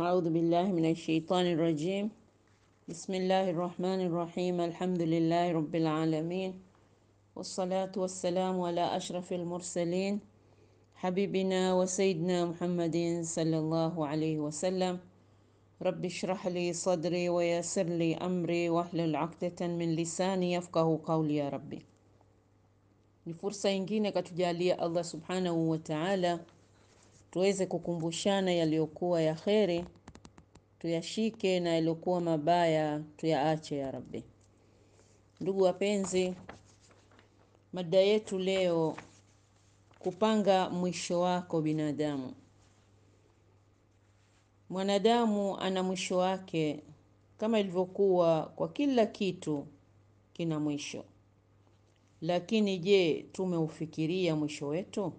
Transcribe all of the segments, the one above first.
أعوذ بالله من الشيطان الرجيم بسم الله الرحمن الرحيم الحمد لله رب العالمين والصلاة والسلام على أشرف المرسلين حبيبنا وسيدنا محمد صلى الله عليه وسلم رب اشرح لي صدري ويسر لي أمري واحلل عقدة من لساني يفقه قولي يا ربي ni fursa nyingine katujalia allah subhanahu wa taala tuweze kukumbushana yaliyokuwa ya kheri tuyashike, na yaliyokuwa mabaya tuyaache ya Rabbi. Ndugu wapenzi, mada yetu leo kupanga mwisho wako binadamu. Mwanadamu ana mwisho wake, kama ilivyokuwa kwa kila kitu kina mwisho. Lakini je, tumeufikiria mwisho wetu?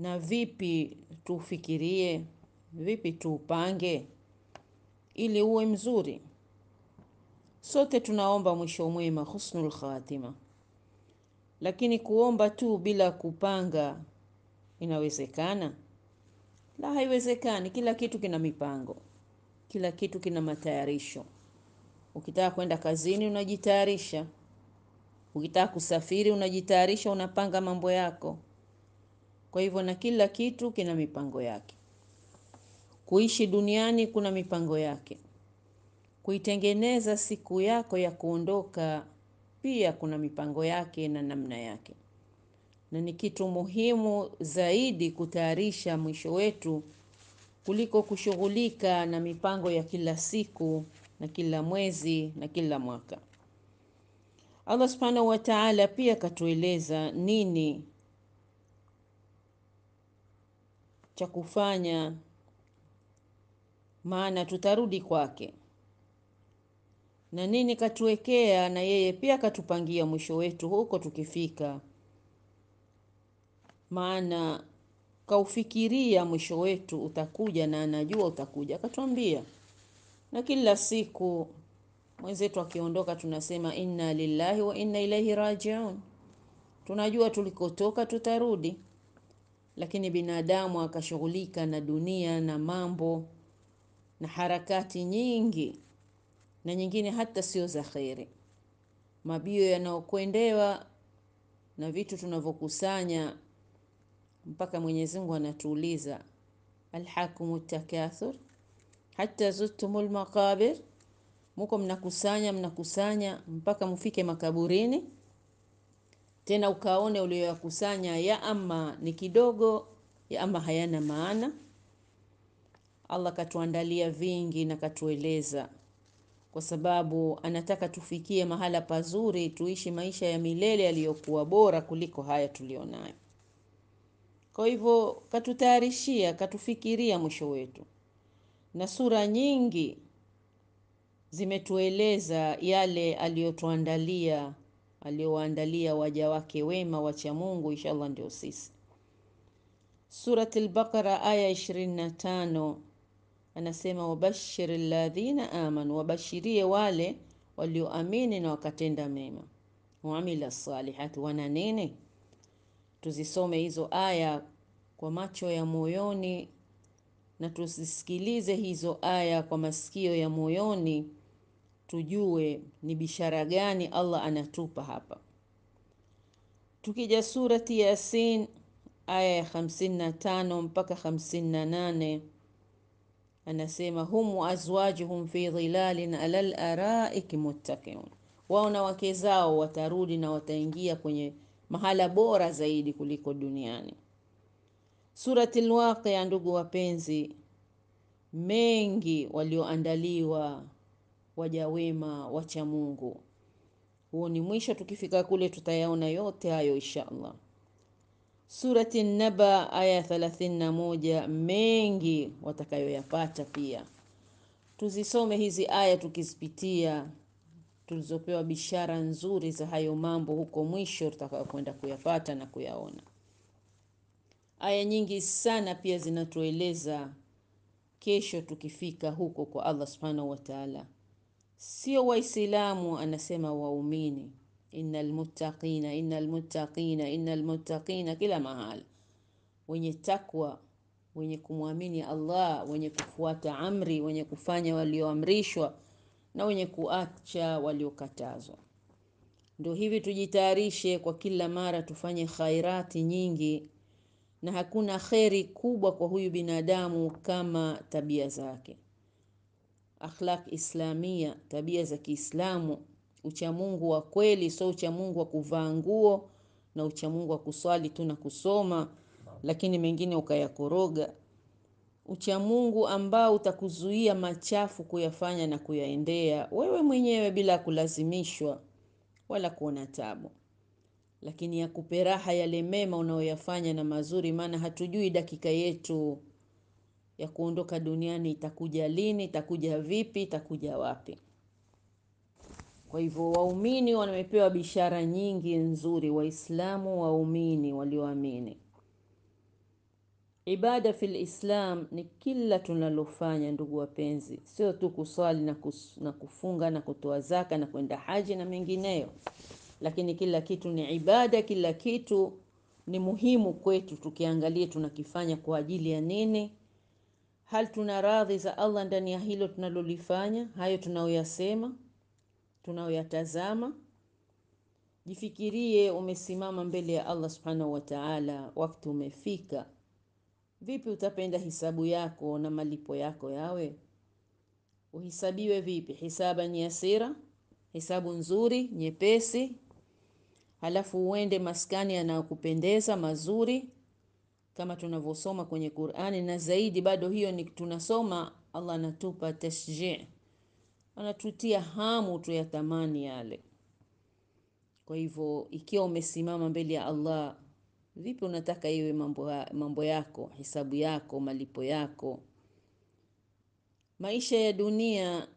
na vipi tufikirie, vipi tuupange ili uwe mzuri. Sote tunaomba mwisho mwema, husnul khatima, lakini kuomba tu bila kupanga inawezekana? La, haiwezekani. Kila kitu kina mipango, kila kitu kina matayarisho. Ukitaka kwenda kazini unajitayarisha, ukitaka kusafiri unajitayarisha, unapanga mambo yako. Kwa hivyo na kila kitu kina mipango yake. Kuishi duniani kuna mipango yake. Kuitengeneza siku yako ya kuondoka pia kuna mipango yake na namna yake. Na ni kitu muhimu zaidi kutayarisha mwisho wetu kuliko kushughulika na mipango ya kila siku na kila mwezi na kila mwaka. Allah subhanahu wa ta'ala pia katueleza nini cha kufanya, maana tutarudi kwake. Na nini katuwekea, na yeye pia katupangia mwisho wetu huko tukifika, maana kaufikiria mwisho wetu utakuja, na anajua utakuja, akatuambia Na kila siku mwenzetu akiondoka, tunasema inna lillahi wa inna ilaihi rajiun. Tunajua tulikotoka tutarudi lakini binadamu akashughulika na dunia na mambo na harakati nyingi, na nyingine hata sio za kheri. Mabio yanayokwendewa na vitu tunavyokusanya, mpaka Mwenyezi Mungu anatuuliza alhakumu takathur hata zutumul maqabir, muko mnakusanya mnakusanya mpaka mufike makaburini tena ukaone uliyoyakusanya ya ama ni kidogo ya ama hayana maana. Allah katuandalia vingi na katueleza, kwa sababu anataka tufikie mahala pazuri, tuishi maisha ya milele yaliyokuwa bora kuliko haya tulionayo. Kwa hivyo katutayarishia, katufikiria mwisho wetu, na sura nyingi zimetueleza yale aliyotuandalia aliowaandalia waja wake wema wacha Mungu, inshallah ndio sisi. Surat al-Baqara aya 25 anasema, wabashir alladhina amanu, wabashirie wale walioamini na wakatenda mema, waamila salihati, wana nini? Tuzisome hizo aya kwa macho ya moyoni na tuzisikilize hizo aya kwa masikio ya moyoni tujue ni bishara gani Allah anatupa hapa. Tukija surati Yasin aya ya 55 mpaka 58, anasema hum azwajuhum fi dhilalin alal araiki muttaqun, wao na wake zao watarudi na wataingia kwenye mahala bora zaidi kuliko duniani. Surati Al-Waqi'a, ndugu wapenzi, mengi walioandaliwa waja wema, wacha Mungu. Huo ni mwisho, tukifika kule tutayaona yote hayo insha Allah. Surati Naba aya 31, mengi watakayoyapata pia. Tuzisome hizi aya tukizipitia, tulizopewa bishara nzuri za hayo mambo huko mwisho tutakayokwenda kuyapata na kuyaona. Aya nyingi sana pia zinatueleza kesho tukifika huko kwa Allah subhanahu wa taala Sio Waislamu anasema waumini. Innal muttaqina, innal muttaqina, innal muttaqina, kila mahali. Wenye takwa, wenye kumwamini Allah, wenye kufuata amri, wenye kufanya walioamrishwa na wenye kuacha waliokatazwa. Ndio hivi tujitayarishe kwa kila mara tufanye khairati nyingi na hakuna kheri kubwa kwa huyu binadamu kama tabia zake akhlaq islamia, tabia za Kiislamu, uchamungu wa kweli, so uchamungu wa kuvaa nguo na uchamungu wa kuswali tu na kusoma, lakini mengine ukayakoroga, uchamungu ambao utakuzuia machafu kuyafanya na kuyaendea wewe mwenyewe bila kulazimishwa wala kuona tabu, lakini yakupe yale mema unaoyafanya na mazuri, maana hatujui dakika yetu ya kuondoka duniani itakuja lini, itakuja vipi, itakuja wapi. Kwa hivyo waumini wamepewa bishara nyingi nzuri, Waislamu waumini walioamini. Ibada fil Islam ni kila tunalofanya, ndugu wapenzi, sio tu kuswali na, kus, na kufunga na kutoa zaka na kwenda haji na mengineyo, lakini kila kitu ni ibada, kila kitu ni muhimu kwetu, tukiangalia tunakifanya kwa ajili ya nini Hal tuna radhi za Allah ndani ya hilo tunalolifanya, hayo tunaoyasema, tunaoyatazama. Jifikirie, umesimama mbele ya Allah subhanahu wa ta'ala, wakati umefika. Vipi utapenda hisabu yako na malipo yako yawe? Uhisabiwe vipi? ni yasira, hisabu nzuri nyepesi, halafu uende maskani yanayokupendeza mazuri kama tunavyosoma kwenye Qur'ani, na zaidi bado hiyo ni tunasoma, Allah anatupa tashji, anatutia hamu tu ya thamani yale. Kwa hivyo ikiwa umesimama mbele ya Allah, vipi unataka iwe mambo, mambo yako, hisabu yako, malipo yako? Maisha ya dunia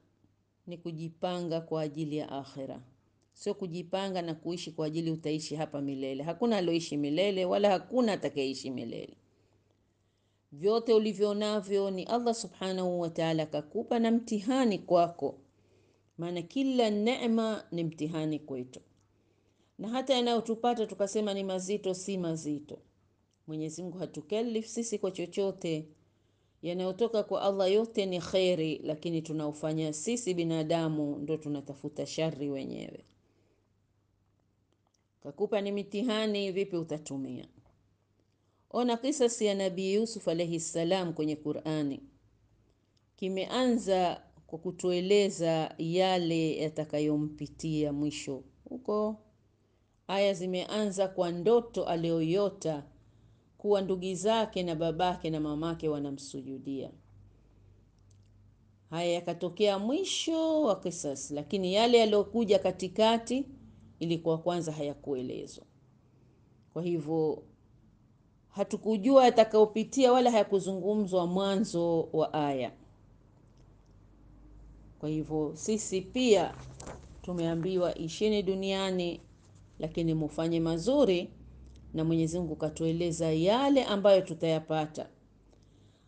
ni kujipanga kwa ajili ya akhira sio kujipanga na kuishi kwa ajili utaishi hapa milele. Hakuna aloishi milele wala hakuna atakayeishi milele. Vyote ulivyo navyo ni Allah subhanahu wa ta'ala kakupa na mtihani kwako, maana kila neema ni mtihani kwetu, na hata yanayotupata tukasema ni mazito, si mazito. Mwenyezi Mungu hatukelif sisi kwa chochote. Yanayotoka kwa Allah yote ni khairi lakini tunaufanya sisi binadamu ndo tunatafuta shari wenyewe. Kakupa ni mitihani, vipi utatumia? Ona kisasi ya Nabii Yusuf alaihi salam kwenye Qurani kimeanza kwa kutueleza yale yatakayompitia mwisho. Huko aya zimeanza kwa ndoto aliyoyota kuwa ndugu zake na babake na mamake wanamsujudia. Haya yakatokea mwisho wa kisasi, lakini yale yaliyokuja katikati ilikuwa kwanza hayakuelezwa. Kwa hivyo hatukujua yatakayopitia wala hayakuzungumzwa mwanzo wa aya. Kwa hivyo sisi pia tumeambiwa ishini duniani, lakini mufanye mazuri, na Mwenyezi Mungu katueleza yale ambayo tutayapata.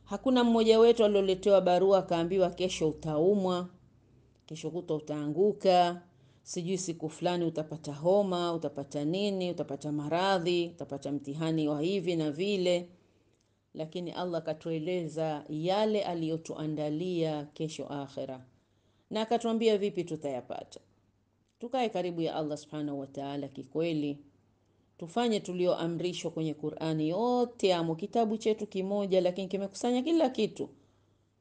Hakuna mmoja wetu alioletewa barua akaambiwa kesho utaumwa, kesho kuto utaanguka, sijui siku fulani utapata homa, utapata nini, utapata maradhi, utapata mtihani wa hivi na vile. Lakini Allah akatueleza yale aliyotuandalia kesho akhera, na akatuambia vipi tutayapata. Tukae karibu ya Allah subhanahu wa ta'ala kikweli, tufanye tulioamrishwa kwenye Qur'ani yote amo kitabu chetu kimoja, lakini kimekusanya kila kitu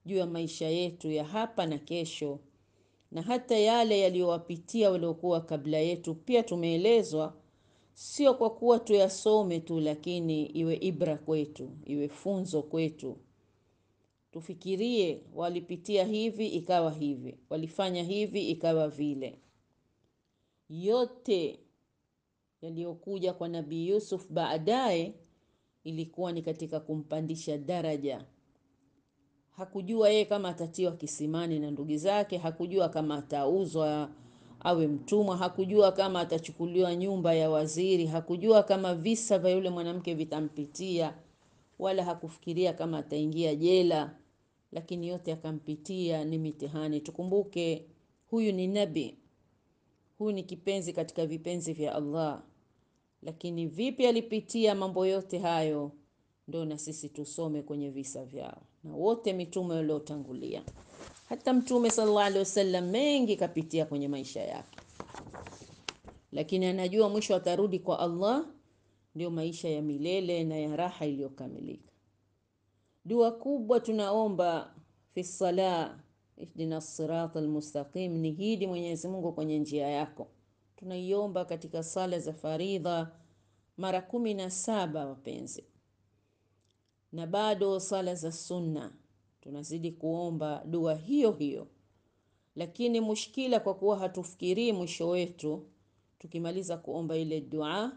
juu ya maisha yetu ya hapa na kesho na hata yale yaliyowapitia waliokuwa kabla yetu, pia tumeelezwa, sio kwa kuwa tuyasome tu, lakini iwe ibra kwetu, iwe funzo kwetu. Tufikirie, walipitia hivi ikawa hivi, walifanya hivi ikawa vile. Yote yaliyokuja kwa Nabii Yusuf baadaye ilikuwa ni katika kumpandisha daraja Hakujua yeye kama atatiwa kisimani na ndugu zake, hakujua kama atauzwa awe mtumwa, hakujua kama atachukuliwa nyumba ya waziri, hakujua kama visa vya yule mwanamke vitampitia, wala hakufikiria kama ataingia jela, lakini yote akampitia, ni mitihani. Tukumbuke huyu ni nabi huyu ni kipenzi katika vipenzi vya Allah, lakini vipi alipitia mambo yote hayo? Ndio na sisi tusome kwenye visa vyao na wote mitume waliotangulia. Hata Mtume sallallahu alaihi wasallam mengi kapitia kwenye maisha yake, lakini anajua mwisho atarudi kwa Allah. Ndio maisha ya milele na ya raha iliyokamilika. Dua kubwa tunaomba fi sala ihdina sirata almustaqim, nihidi Mwenyezi Mungu kwenye njia yako. Tunaiomba katika sala za faridha mara kumi na saba, wapenzi na bado sala za sunna tunazidi kuomba dua hiyo hiyo, lakini mushkila kwa kuwa hatufikirii mwisho wetu. Tukimaliza kuomba ile dua,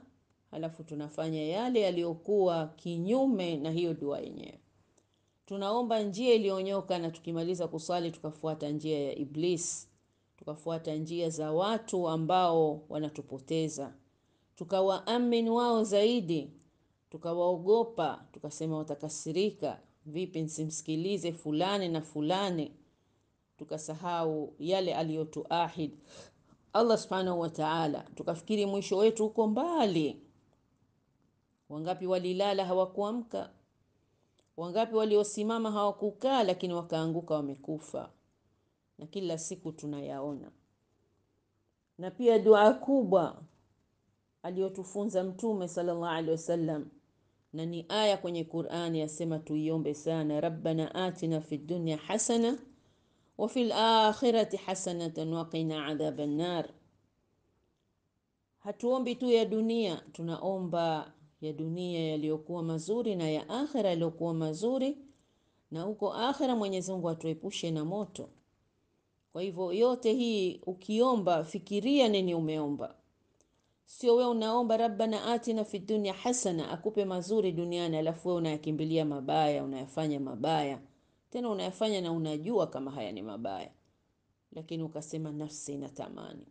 halafu tunafanya yale yaliyokuwa kinyume na hiyo dua yenyewe. Tunaomba njia iliyonyoka, na tukimaliza kusali tukafuata njia ya Iblis, tukafuata njia za watu ambao wanatupoteza, tukawaamini wao zaidi tukawaogopa, tukasema watakasirika, vipi nsimsikilize fulani na fulani, tukasahau yale aliyotuahid Allah subhanahu wa ta'ala, tukafikiri mwisho wetu uko mbali. Wangapi walilala hawakuamka, wangapi waliosimama hawakukaa, lakini wakaanguka wamekufa. Na kila siku tunayaona. Na pia dua kubwa aliyotufunza Mtume sallallahu alaihi wasallam na ni aya kwenye Qur'ani yasema tuiombe sana, rabbana atina fid dunya hasana wa fil akhirati hasanatan wa qina adhaban nar. Hatuombi tu ya dunia, tunaomba ya dunia yaliyokuwa mazuri na ya akhira yaliyokuwa mazuri, na huko akhira Mwenyezi Mungu atuepushe na moto. Kwa hivyo yote hii ukiomba, fikiria nini umeomba. Sio wewe unaomba rabbana atina fi dunya hasana, akupe mazuri duniani, alafu wewe unayakimbilia mabaya, unayafanya mabaya, tena unayafanya na unajua kama haya ni mabaya, lakini ukasema nafsi inatamani.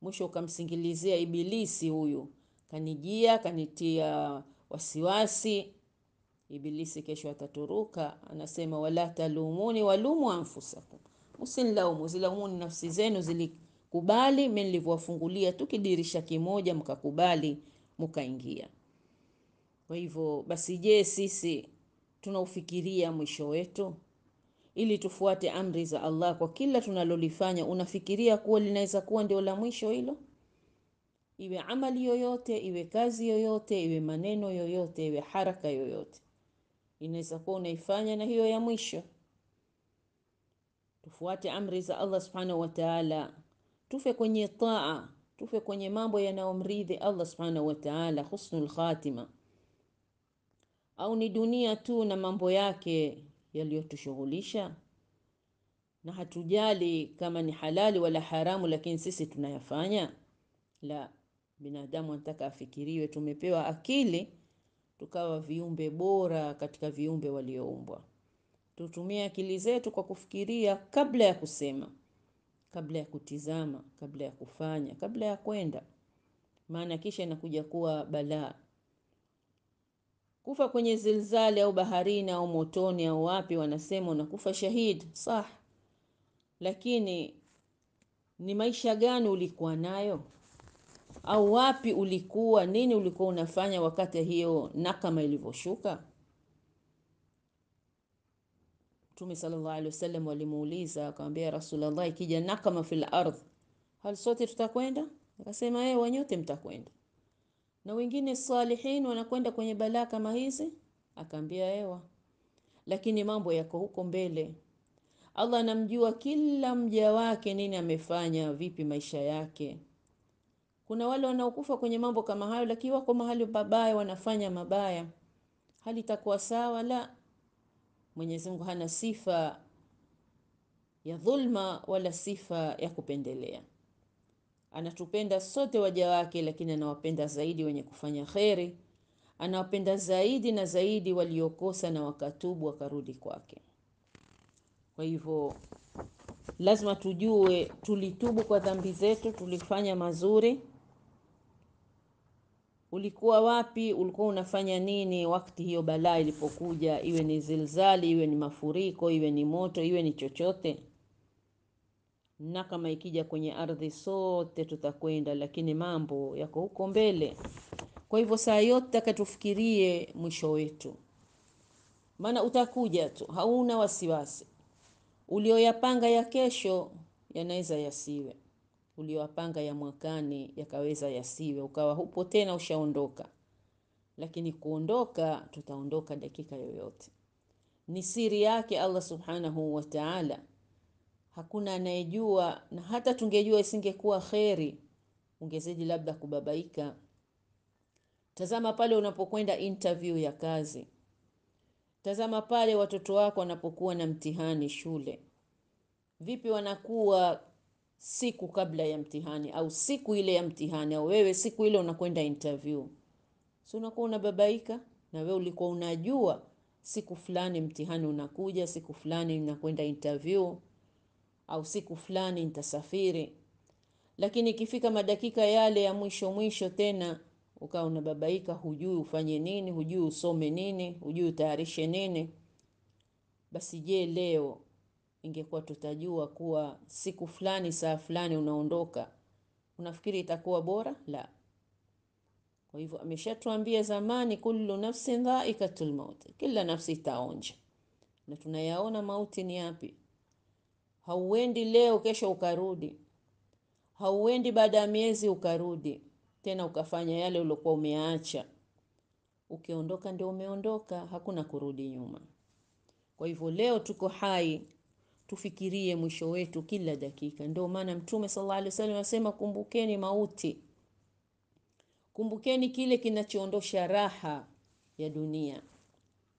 Mwisho ukamsingilizia Ibilisi, huyu kanijia, kanitia wasiwasi. Ibilisi kesho ataturuka, anasema wala talumuni walumu anfusakum, msinilaumu, zilaumuni nafsi zenu zili kubali, mimi nilivyowafungulia tu kidirisha kimoja, mkakubali mkaingia. Kwa hivyo basi, je, sisi tunaufikiria mwisho wetu? Ili tufuate amri za Allah kwa kila tunalolifanya, unafikiria kuwa linaweza kuwa ndio la mwisho hilo? Iwe amali yoyote, iwe kazi yoyote, iwe maneno yoyote, iwe haraka yoyote, inaweza kuwa unaifanya na hiyo ya mwisho. Tufuate amri za Allah subhanahu wa taala, tufe kwenye taa, tufe kwenye mambo yanayomridhi Allah subhanahu wa ta'ala, husnul khatima. Au ni dunia tu na mambo yake yaliyotushughulisha na hatujali kama ni halali wala haramu, lakini sisi tunayafanya? La, binadamu anataka afikiriwe. Tumepewa akili tukawa viumbe bora katika viumbe walioumbwa. Tutumie akili zetu kwa kufikiria kabla ya kusema kabla ya kutizama, kabla ya kufanya, kabla ya kwenda, maana kisha inakuja kuwa balaa. Kufa kwenye zilzali au baharini au motoni au wapi, wanasema unakufa shahid sah, lakini ni maisha gani ulikuwa nayo? Au wapi ulikuwa? Nini ulikuwa unafanya wakati hiyo nakama ilivyoshuka? Mtume sallallahu alaihi wasallam walimuuliza akamwambia, Rasulullah, ikija nakama fil ardh, hal sote tutakwenda? Akasema yeye, eh, wanyote mtakwenda. Na wengine salihin wanakwenda kwenye balaa kama hizi? Akaambia ewa, lakini mambo yako huko mbele. Allah anamjua kila mja wake nini amefanya, vipi maisha yake. Kuna wale wanaokufa kwenye mambo kama hayo, lakini wako mahali pabaya, wanafanya mabaya, hali itakuwa sawa la Mwenyezi Mungu hana sifa ya dhulma wala sifa ya kupendelea. Anatupenda sote waja wake, lakini anawapenda zaidi wenye kufanya kheri, anawapenda zaidi na zaidi waliokosa na wakatubu wakarudi kwake. Kwa hivyo lazima tujue, tulitubu kwa dhambi zetu, tulifanya mazuri ulikuwa wapi, ulikuwa unafanya nini wakati hiyo balaa ilipokuja, iwe ni zilzali, iwe ni mafuriko, iwe ni moto, iwe ni chochote. Na kama ikija kwenye ardhi sote tutakwenda, lakini mambo yako huko mbele. Kwa hivyo saa yote taka tufikirie mwisho wetu, maana utakuja tu, hauna wasiwasi. Ulioyapanga ya kesho yanaweza yasiwe uliyowapanga ya mwakani yakaweza yasiwe, ukawa hupo tena, ushaondoka. Lakini kuondoka, tutaondoka dakika yoyote. Ni siri yake Allah subhanahu wa ta'ala, hakuna anayejua. Na hata tungejua isingekuwa kheri, ungezidi labda kubabaika. Tazama pale unapokwenda interview ya kazi, tazama pale watoto wako wanapokuwa na mtihani shule, vipi wanakuwa siku kabla ya mtihani au siku ile ya mtihani au wewe siku ile unakwenda interview. Si unakuwa unababaika na wewe ulikuwa unajua siku fulani mtihani unakuja, siku fulani nakwenda interview au siku fulani nitasafiri. Lakini ikifika madakika yale ya mwisho mwisho tena ukawa unababaika, hujui ufanye nini, hujui usome nini, hujui utayarishe nini. Basi je, leo ingekuwa tutajua kuwa siku fulani, saa fulani unaondoka, unafikiri itakuwa bora? La. Kwa hivyo ameshatuambia zamani, kullu nafsin dhaikatul maut, kila nafsi itaonja, na tunayaona mauti ni yapi. Hauendi leo, kesho ukarudi, hauendi baada ya miezi ukarudi tena ukafanya yale uliokuwa umeacha. Ukiondoka ndio umeondoka, hakuna kurudi nyuma. Kwa hivyo leo tuko hai tufikirie mwisho wetu kila dakika. Ndio maana Mtume sallallahu alaihi wasallam anasema kumbukeni mauti, kumbukeni kile kinachoondosha raha ya dunia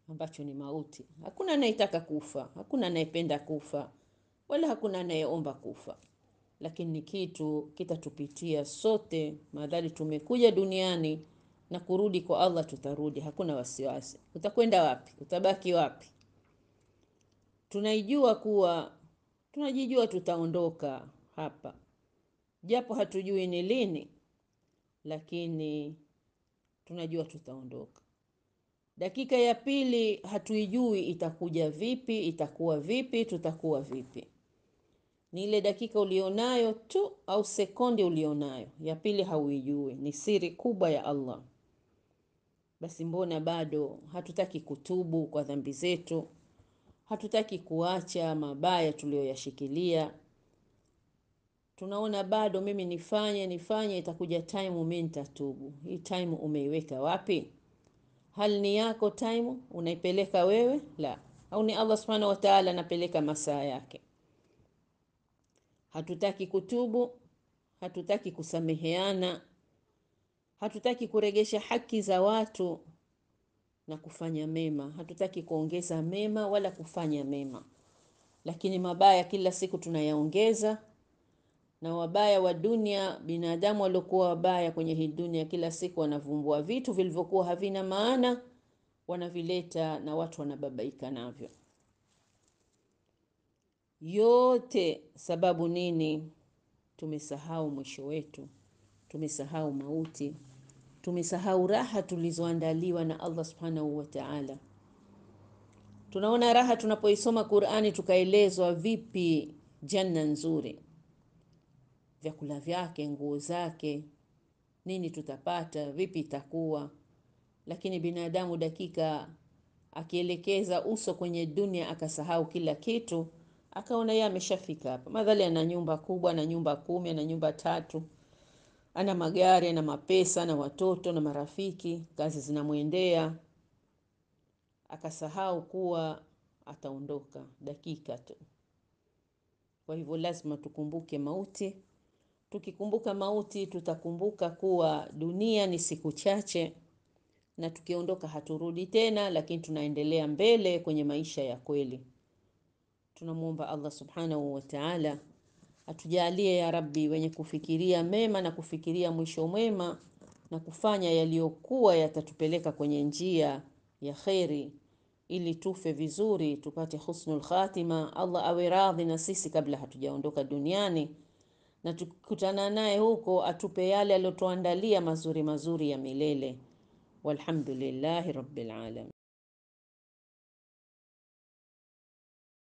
ambacho ni mauti. Hakuna anayetaka kufa, hakuna anayependa kufa, wala hakuna anayeomba kufa, lakini ni kitu kitatupitia sote, madhali tumekuja duniani na kurudi kwa Allah tutarudi, hakuna wasiwasi. Utakwenda wapi? Utabaki wapi? tunaijua kuwa tunajijua tutaondoka hapa, japo hatujui ni lini, lakini tunajua tutaondoka. Dakika ya pili hatuijui itakuja vipi, itakuwa vipi, tutakuwa vipi. Ni ile dakika ulionayo tu au sekondi ulionayo, ya pili hauijui, ni siri kubwa ya Allah. Basi mbona bado hatutaki kutubu kwa dhambi zetu? Hatutaki kuacha mabaya tuliyoyashikilia. Tunaona bado mimi nifanye nifanye, itakuja time mimi nitatubu. Hii time umeiweka wapi? Hali ni yako, time unaipeleka wewe? La, au ni Allah subhanahu wa ta'ala anapeleka masaa yake? Hatutaki kutubu, hatutaki kusameheana, hatutaki kuregesha haki za watu, na kufanya mema. Hatutaki kuongeza mema wala kufanya mema, lakini mabaya kila siku tunayaongeza, na wabaya wa dunia, binadamu waliokuwa wabaya kwenye hii dunia, kila siku wanavumbua vitu vilivyokuwa havina maana, wanavileta na watu wanababaika navyo. Yote sababu nini? Tumesahau mwisho wetu, tumesahau mauti tumesahau raha tulizoandaliwa na Allah subhanahu wa ta'ala. Tunaona raha tunapoisoma Qur'ani, tukaelezwa vipi janna nzuri, vyakula vyake, nguo zake, nini tutapata, vipi itakuwa. Lakini binadamu dakika akielekeza uso kwenye dunia akasahau kila kitu, akaona yeye ameshafika hapa, madhali ana nyumba kubwa, ana nyumba kumi, ana nyumba tatu ana magari, ana mapesa, ana watoto na marafiki, kazi zinamwendea, akasahau kuwa ataondoka dakika tu. Kwa hivyo lazima tukumbuke mauti. Tukikumbuka mauti, tutakumbuka kuwa dunia ni siku chache, na tukiondoka haturudi tena, lakini tunaendelea mbele kwenye maisha ya kweli. Tunamwomba Allah subhanahu wa ta'ala Atujalie ya Rabbi wenye kufikiria mema na kufikiria mwisho mwema na kufanya yaliyokuwa yatatupeleka kwenye njia ya kheri ili tufe vizuri tupate husnul khatima. Allah awe radhi na sisi kabla hatujaondoka duniani, na tukutana naye huko atupe yale aliyotuandalia mazuri mazuri ya milele. walhamdulillahirabbil alamin.